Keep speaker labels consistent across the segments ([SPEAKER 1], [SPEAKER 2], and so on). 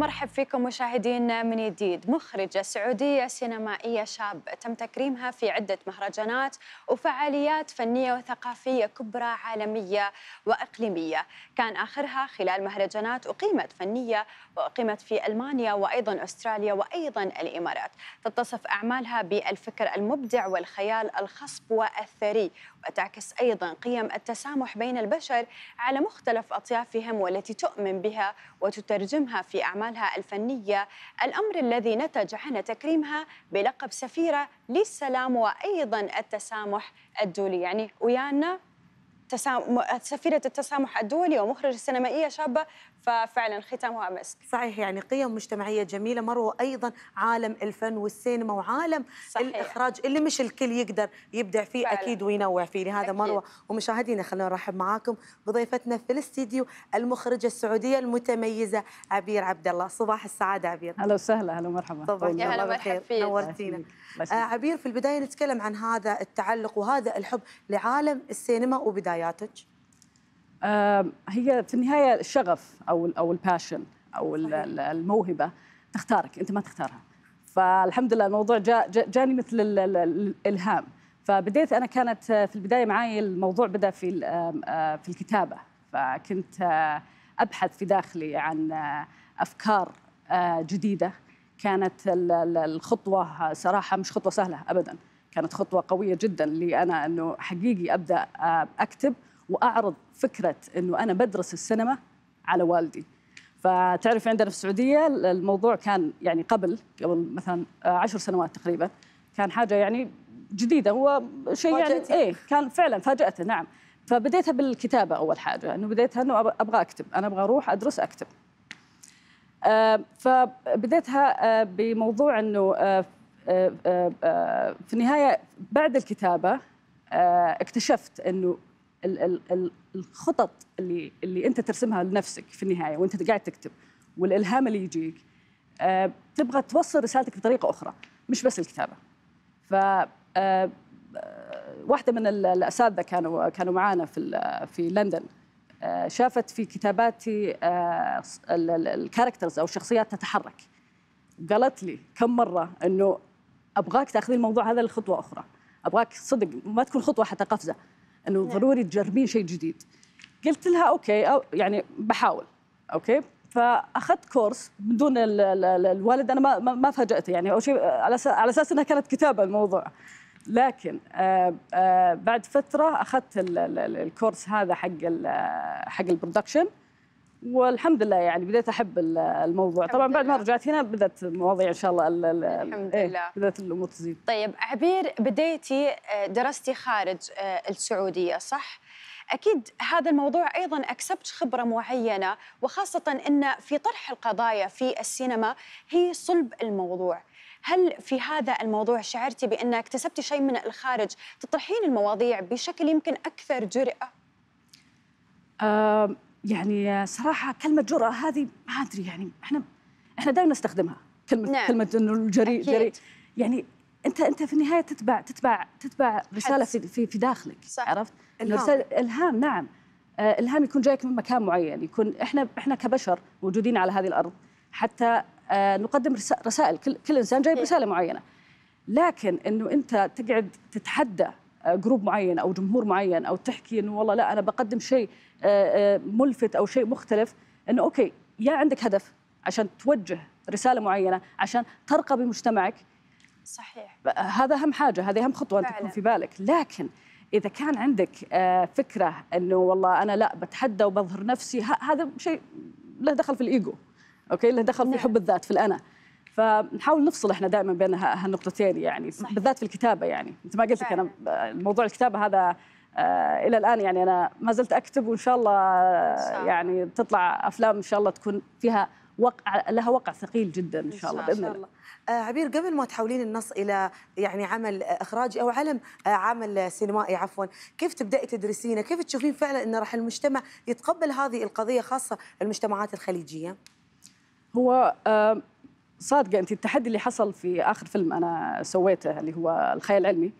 [SPEAKER 1] ومرحب فيكم مشاهدينا من جديد مخرجة سعودية سينمائية شابة تم تكريمها في عدة مهرجانات وفعاليات فنية وثقافية كبرى عالمية وإقليمية كان آخرها خلال مهرجانات أقيمت فنية أقيمت في ألمانيا وأيضا أستراليا وأيضا الإمارات تتصف أعمالها بالفكر المبدع والخيال الخصب والثري وتعكس أيضا قيم التسامح بين البشر على مختلف أطيافهم والتي تؤمن بها وتترجمها في أعمالها الفنية الأمر الذي نتج عن تكريمها بلقب سفيرة للسلام وأيضا التسامح الدولي يعني ويانا تسام... سفيرة التسامح الدولي ومخرجة سينمائية شابة ففعلا
[SPEAKER 2] ختامها مسك صحيح يعني قيم مجتمعية جميلة مروة أيضا عالم الفن والسينما وعالم صحيح. الإخراج اللي مش الكل يقدر يبدع فيه فعلا. أكيد وينوع فيه لهذا مروة ومشاهدينا خلونا نرحب معاكم بضيفتنا في الاستديو المخرجة السعودية المتميزة عبير عبد الله صباح السعادة عبير أهلا وسهلا هلا ومرحبا طبعا يا هلا مرحبا نورتينا آه، عبير في البداية نتكلم عن هذا التعلق وهذا الحب لعالم السينما وبداية حياتك؟
[SPEAKER 3] هي في النهايه الشغف او او الباشن او الموهبه تختارك انت ما تختارها فالحمد لله الموضوع جا جاني مثل الالهام فبديت انا كانت في البدايه معي الموضوع بدا في في الكتابه فكنت ابحث في داخلي عن افكار جديده كانت الخطوه صراحه مش خطوه سهله ابدا كانت خطوه قويه جدا لي انا انه حقيقي ابدا آه، اكتب واعرض فكره انه انا بدرس السينما على والدي فتعرف عندنا في السعوديه الموضوع كان يعني قبل قبل مثلا آه، عشر سنوات تقريبا كان حاجه يعني جديده هو شيء يعني ايه كان فعلا فاجاته نعم فبديتها بالكتابه اول حاجه انه بديتها انه ابغى اكتب انا ابغى اروح ادرس اكتب آه، فبديتها بموضوع انه آه، آه، آه، في النهايه بعد الكتابه اكتشفت انه الخطط اللي اللي انت ترسمها لنفسك في النهايه وانت قاعد تكتب والالهام اللي يجيك تبغى توصل رسالتك بطريقه اخرى مش بس الكتابه ف واحده من الاساتذه كانوا كانوا معانا في في لندن شافت في كتاباتي الكاركترز او الشخصيات تتحرك قالت لي كم مره انه ابغاك تاخذي الموضوع هذا لخطوه اخرى ابغاك صدق ما تكون خطوه حتى قفزه انه نعم. ضروري تجربين شيء جديد قلت لها اوكي أو يعني بحاول اوكي فاخذت كورس من دون الوالد انا ما ما فاجأته يعني او شيء على اساس انها كانت كتابه الموضوع لكن آه، آه، بعد فتره اخذت الكورس هذا حق آه، حق البرودكشن والحمد لله يعني بديت احب الموضوع طبعا بعد ما رجعت هنا بدات مواضيع ان شاء الله الـ الـ الحمد إيه لله بدات الامور تزيد
[SPEAKER 1] طيب عبير بديتي آه، درستي خارج آه، السعوديه صح اكيد هذا الموضوع ايضا اكسبت خبره معينه وخاصه ان في طرح القضايا في السينما هي صلب الموضوع هل في هذا الموضوع شعرتي بان اكتسبتي شيء من الخارج تطرحين المواضيع بشكل يمكن اكثر جرأه أه يعني صراحه كلمه جرأه هذه
[SPEAKER 3] ما ادري يعني احنا احنا دائما نستخدمها كلمه نعم. كلمه انه الجريء جريء يعني انت انت في النهايه تتبع تتبع تتبع رساله في في, في داخلك صح. عرفت؟ الهام. الهام نعم آه، الهام يكون جايك من مكان معين يكون احنا احنا كبشر موجودين على هذه الارض حتى آه، نقدم رسائل كل, كل انسان جايب إيه. رساله معينه لكن انه انت تقعد تتحدى جروب آه، معين او جمهور معين او تحكي انه والله لا انا بقدم شيء آه، آه، ملفت او شيء مختلف انه اوكي يا عندك هدف عشان توجه رساله معينه عشان ترقى بمجتمعك صحيح هذا اهم حاجه هذه اهم خطوه فعلا. انت تكون في بالك لكن اذا كان عندك فكره انه والله انا لا بتحدى وبظهر نفسي هذا شيء له دخل في الايجو اوكي له دخل نعم. في حب الذات في الانا فنحاول نفصل احنا دائما بين هالنقطتين يعني صحيح. بالذات في الكتابه يعني مثل ما قلت لك انا آه، موضوع الكتابه هذا آه، الى الان يعني انا ما زلت اكتب وان شاء الله يعني تطلع افلام ان شاء الله تكون فيها وقع لها وقع ثقيل جدا ان شاء الله باذن الله
[SPEAKER 2] آه عبير قبل ما تحولين النص الى يعني عمل اخراجي او علم آه عمل سينمائي عفوا كيف تبداي تدرسينه كيف تشوفين فعلا ان راح المجتمع يتقبل هذه القضيه خاصه المجتمعات الخليجيه
[SPEAKER 3] هو آه صادقه انت التحدي اللي حصل في اخر فيلم انا سويته اللي هو الخيال العلمي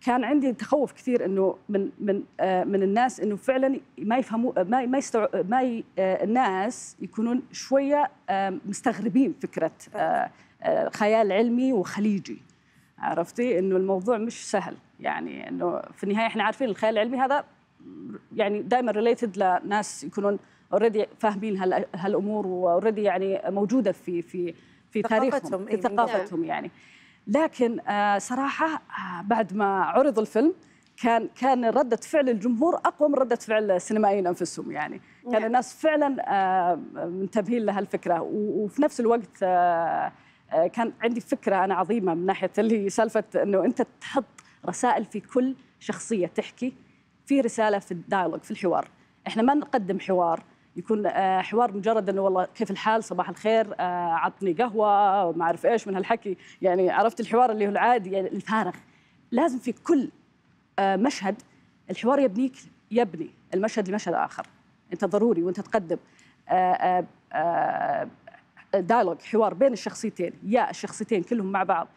[SPEAKER 3] كان عندي تخوف كثير انه من من آه، من الناس انه فعلا ما يفهموا ما ما ما آه، الناس يكونون شويه مستغربين فكره آه، خيال علمي وخليجي عرفتي انه الموضوع مش سهل يعني انه في النهايه احنا عارفين الخيال العلمي هذا يعني دائما ريليتد لناس يكونون اوريدي فاهمين هالامور واوريدي يعني موجوده في في في تاريخهم في إيه، ثقافتهم يعني لكن آه، صراحه آه، بعد ما عرض الفيلم كان كان ردة فعل الجمهور أقوى من ردة فعل السينمائيين أنفسهم يعني كان نعم. الناس فعلا آه، منتبهين لهالفكرة وفي نفس الوقت كان عندي فكرة أنا عظيمة من ناحية اللي هي سالفة أنه أنت تحط رسائل في كل شخصية تحكي في رسالة في الدايلوج في الحوار إحنا ما نقدم حوار يكون آه، حوار مجرد انه والله كيف الحال صباح الخير آه، عطني قهوه ما اعرف ايش من هالحكي يعني عرفت الحوار اللي هو العادي يعني الفارغ لازم في كل آه، مشهد الحوار يبنيك يبني المشهد لمشهد اخر انت ضروري وانت تقدم دايلوج حوار بين الشخصيتين يا الشخصيتين كلهم مع بعض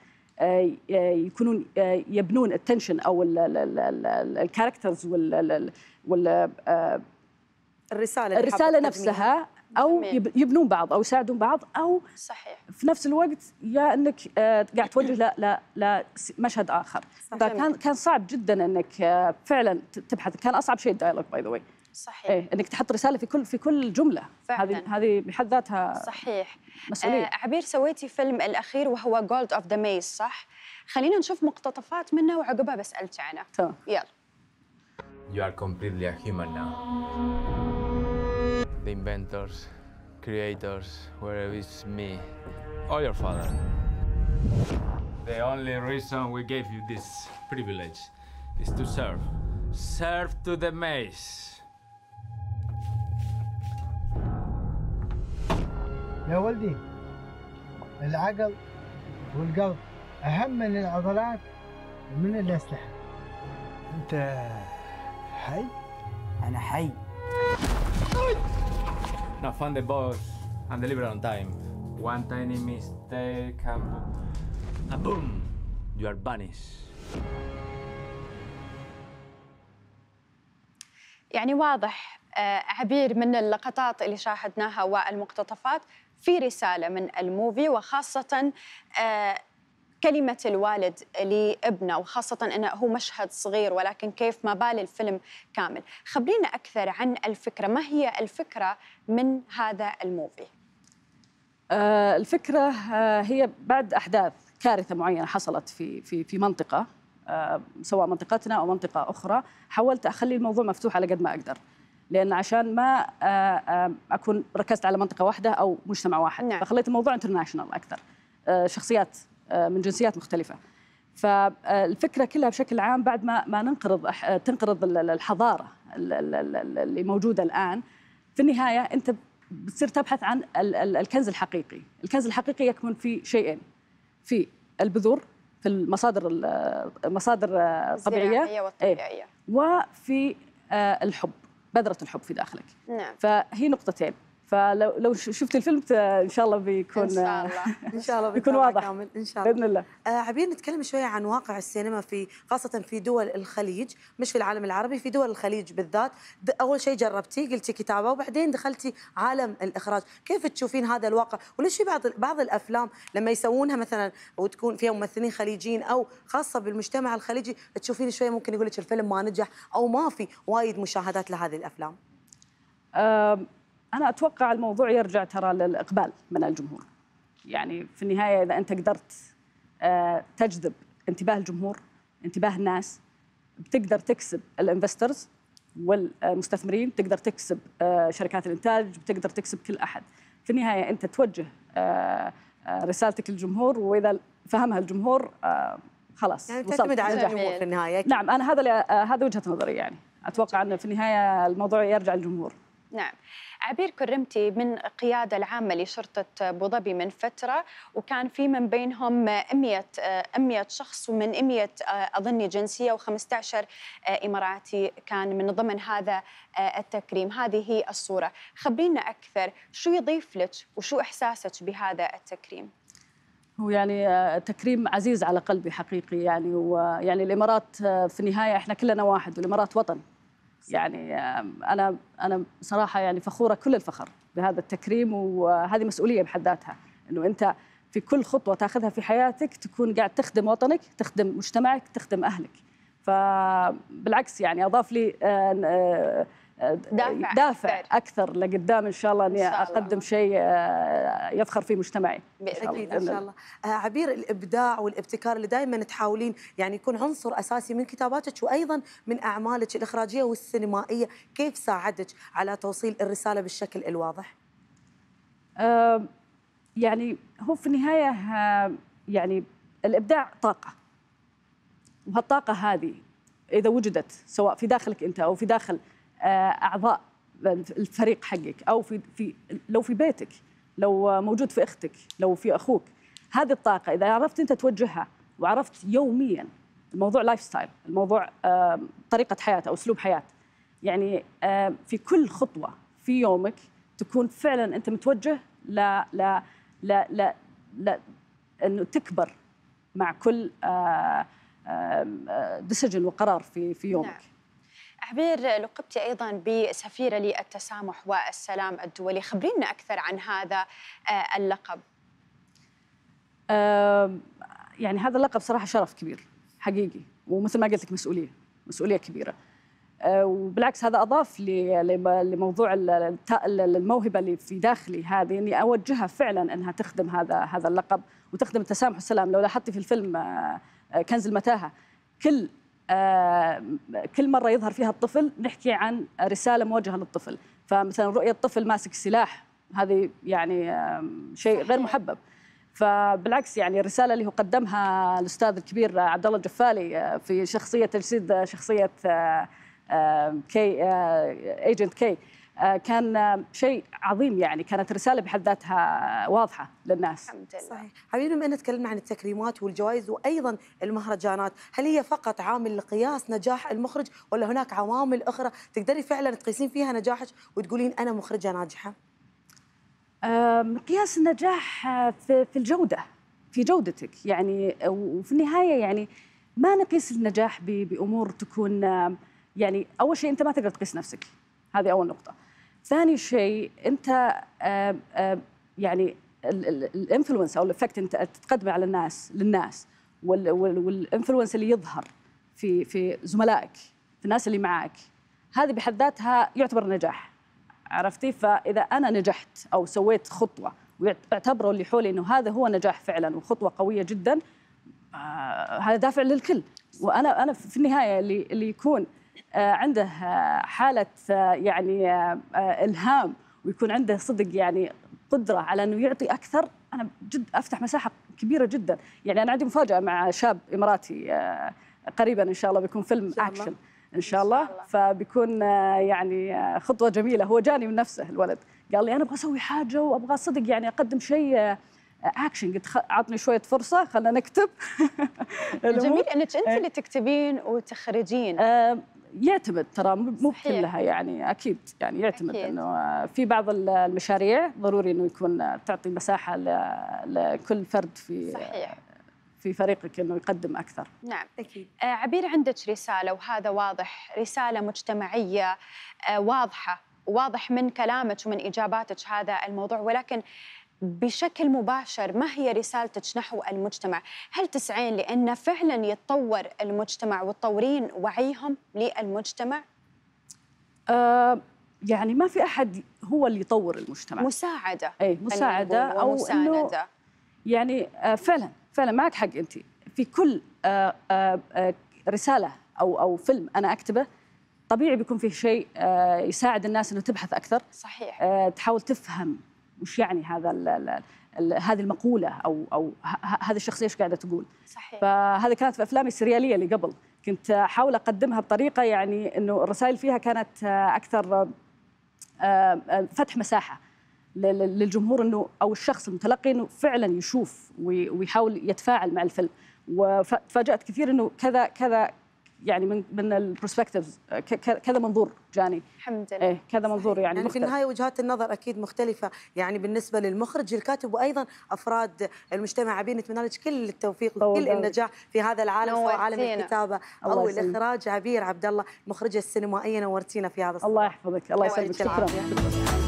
[SPEAKER 3] يكونون يبنون التنشن او الكاركترز وال الرساله الرساله نفسها او يبنون بعض او يساعدون بعض او صحيح في نفس الوقت يا انك آه، قاعد توجه لمشهد اخر صحيح. فكان كان صعب جدا انك آه، فعلا تبحث كان اصعب شيء الدايلوج باي ذا واي صحيح إيه انك تحط رساله في كل في كل جمله
[SPEAKER 1] هذه هذه بحد ذاتها صحيح مسؤوليه آه عبير سويتي فيلم الاخير وهو جولد اوف ذا ميز صح خلينا نشوف مقتطفات منه وعقبها بسالك عنه تمام يلا You are completely a human now. the inventors, creators, wherever it's me, or your father. The only reason we gave you this privilege is to serve. Serve to the maze. يا ولدي العقل والقلب أهم من العضلات ومن الأسلحة أنت حي؟ أنا حي No, find the boss and deliver on time. One tiny mistake and boom. And boom! You are banished. يعني واضح عبير من اللقطات اللي شاهدناها والمقتطفات في رسالة من الموفي وخاصة كلمة الوالد لابنه وخاصة أنه هو مشهد صغير ولكن كيف ما بال الفيلم كامل خبرينا أكثر عن الفكرة ما هي الفكرة من هذا الموفي؟ آه، الفكرة آه، هي بعد أحداث
[SPEAKER 3] كارثة معينة حصلت في في في منطقة آه، سواء منطقتنا أو منطقة أخرى حاولت أخلي الموضوع مفتوح على قد ما أقدر لأن عشان ما أكون ركزت على منطقة واحدة أو مجتمع واحد نعم. فخليت الموضوع انترناشونال أكثر شخصيات آه، من جنسيات مختلفه فالفكره كلها بشكل عام بعد ما ما ننقرض تنقرض الحضاره اللي موجوده الان في النهايه انت بتصير تبحث عن الكنز الحقيقي الكنز الحقيقي يكمن في شيئين في البذور في المصادر المصادر الطبيعيه والطبيعيه إيه. وفي آه، الحب بذره الحب في داخلك نعم. فهي نقطتين فلو لو شفت الفيلم ان شاء الله بيكون ان شاء الله
[SPEAKER 2] ان شاء الله بيكون واضح كامل ان شاء الله باذن الله آه عبير نتكلم شويه عن واقع السينما في خاصه في دول الخليج مش في العالم العربي في دول الخليج بالذات اول شيء جربتي قلتي كتابه وبعدين دخلتي عالم الاخراج كيف تشوفين هذا الواقع وليش في بعض بعض الافلام لما يسوونها مثلا وتكون فيها ممثلين خليجيين او خاصه بالمجتمع الخليجي تشوفين شويه ممكن يقول لك الفيلم ما نجح او ما في وايد مشاهدات لهذه الافلام انا اتوقع
[SPEAKER 3] الموضوع يرجع ترى للاقبال من الجمهور يعني في النهايه اذا انت قدرت آه، تجذب انتباه الجمهور انتباه الناس بتقدر تكسب الانفسترز والمستثمرين تقدر تكسب آه، شركات الانتاج بتقدر تكسب كل احد في النهايه انت توجه آه، رسالتك للجمهور واذا فهمها الجمهور خلاص يعني تعتمد على الجمهور في النهايه نعم انا هذا هذا وجهه نظري يعني اتوقع انه في النهايه الموضوع يرجع للجمهور
[SPEAKER 1] نعم عبير كرمتي من القيادة العامة لشرطة أبو ظبي من فترة وكان في من بينهم 100 100 شخص ومن 100 اظن جنسيه جنسية و15 إماراتي كان من ضمن هذا التكريم هذه هي الصورة خبرينا أكثر شو يضيف لك وشو إحساسك بهذا التكريم
[SPEAKER 3] هو يعني آه، تكريم عزيز على قلبي حقيقي يعني ويعني الامارات آه، في النهايه احنا كلنا واحد والامارات وطن يعني انا انا صراحه يعني فخوره كل الفخر بهذا التكريم وهذه مسؤوليه بحد ذاتها انه انت في كل خطوه تاخذها في حياتك تكون قاعد تخدم وطنك تخدم مجتمعك تخدم اهلك فبالعكس يعني اضاف لي آه، آه، دافع, دافع أكثر, لقدام إن شاء الله أني أقدم شيء آه، يفخر فيه مجتمعي أكيد إن شاء الله
[SPEAKER 2] آه، عبير الإبداع والابتكار اللي دائما تحاولين يعني يكون عنصر أساسي من كتاباتك وأيضا من أعمالك الإخراجية والسينمائية كيف ساعدك على توصيل الرسالة بالشكل الواضح؟ آه، يعني هو في النهاية يعني
[SPEAKER 3] الإبداع طاقة وهالطاقة هذه إذا وجدت سواء في داخلك أنت أو في داخل آه، اعضاء الفريق حقك او في في لو في بيتك لو موجود في اختك لو في اخوك هذه الطاقه اذا عرفت انت توجهها وعرفت يوميا الموضوع لايف ستايل الموضوع آه، طريقه حياه او اسلوب حياه يعني آه، في كل خطوه في يومك تكون فعلا انت متوجه ل ل ل ل, ل انه تكبر مع كل ديسيجن وقرار في في يومك نعم.
[SPEAKER 1] عبير لقبتي أيضا بسفيرة للتسامح والسلام الدولي خبرينا أكثر عن هذا آه، اللقب
[SPEAKER 3] يعني هذا اللقب صراحة شرف كبير حقيقي ومثل ما قلت لك مسؤولية مسؤولية كبيرة آه، وبالعكس هذا اضاف لموضوع الموهبه اللي في داخلي هذه اني اوجهها فعلا انها تخدم هذا هذا اللقب وتخدم التسامح والسلام لو لاحظتي في الفيلم آه، كنز المتاهه كل آه، كل مره يظهر فيها الطفل نحكي عن رساله موجهه للطفل فمثلا رؤيه الطفل ماسك سلاح هذه يعني شيء غير محبب فبالعكس يعني الرساله اللي هو قدمها الاستاذ الكبير عبد الله الجفالي آه، في شخصيه تجسيد شخصيه كي ايجنت كي آه، كان شيء عظيم يعني كانت رساله بحد ذاتها واضحه للناس
[SPEAKER 2] صحيح حبيبي بما ان تكلمنا عن التكريمات والجوائز وايضا المهرجانات هل هي فقط عامل لقياس نجاح المخرج ولا هناك عوامل اخرى تقدري فعلا تقيسين فيها نجاحك وتقولين انا مخرجه ناجحه آه، مقياس النجاح آه، في الجوده في جودتك
[SPEAKER 3] يعني وفي النهايه يعني ما نقيس النجاح بامور تكون يعني اول شيء انت ما تقدر تقيس نفسك هذه اول نقطه ثاني شيء انت آه، آه، يعني الانفلونس او الافكت انت تقدمه على الناس للناس والانفلونس اللي يظهر في في زملائك في الناس اللي معاك هذه بحد ذاتها يعتبر نجاح عرفتي فاذا انا نجحت او سويت خطوه واعتبروا اللي حولي انه هذا هو نجاح فعلا وخطوه قويه جدا آه هذا دافع للكل وانا انا في النهايه اللي اللي يكون آه، عنده آه، حاله آه، يعني الهام ويكون عنده صدق يعني قدره على انه يعطي اكثر انا جد افتح مساحه كبيره جدا يعني انا عندي مفاجاه مع شاب اماراتي قريبا ان شاء الله بيكون فيلم شاء اكشن الله. ان شاء الله, الله. فبيكون يعني خطوه جميله هو جاني من نفسه الولد قال لي انا ابغى اسوي حاجه وابغى صدق يعني اقدم شيء اكشن قلت عطني شويه فرصه خلينا نكتب جميل انك انت إيه. اللي تكتبين وتخرجين يعتمد ترى مو كلها يعني اكيد يعني يعتمد أكيد. انه في بعض المشاريع ضروري انه يكون تعطي مساحه لكل فرد في صحيح. في فريقك انه يقدم اكثر.
[SPEAKER 1] نعم اكيد. آه، عبير عندك رساله وهذا واضح، رساله مجتمعيه آه، واضحه، واضح من كلامك ومن اجاباتك هذا الموضوع ولكن بشكل مباشر ما هي رسالتك نحو المجتمع هل تسعين لأن فعلا يتطور المجتمع وتطورين وعيهم للمجتمع
[SPEAKER 3] آه يعني ما في أحد هو اللي يطور المجتمع
[SPEAKER 1] مساعدة
[SPEAKER 3] أي مساعدة أو مساندة. إنه يعني آه، فعلا فعلا معك حق أنت في كل آه، آه، رسالة أو أو فيلم أنا أكتبه طبيعي بيكون فيه شيء يساعد الناس انه تبحث اكثر صحيح تحاول تفهم وش يعني هذا الـ الـ الـ هذه المقوله او او هذه الشخصيه ايش قاعده تقول صحيح فهذا كانت في افلامي السرياليه اللي قبل كنت احاول اقدمها بطريقه يعني انه الرسائل فيها كانت اكثر آه، آه، فتح مساحه للجمهور انه او الشخص المتلقي انه فعلا يشوف ويحاول يتفاعل مع الفيلم وتفاجات كثير انه كذا كذا يعني من من البروسبكتيفز كذا منظور جاني
[SPEAKER 2] الحمد لله إيه كذا منظور يعني, يعني في النهايه وجهات النظر اكيد مختلفه يعني بالنسبه للمخرج الكاتب وايضا افراد المجتمع عبير نتمنى لك كل التوفيق وكل النجاح في هذا العالم سواء عالم الكتابه او الاخراج عبير عبد الله مخرجه السينمائيه نورتينا في هذا الصدر. الله يحفظك الله يسلمك شكرا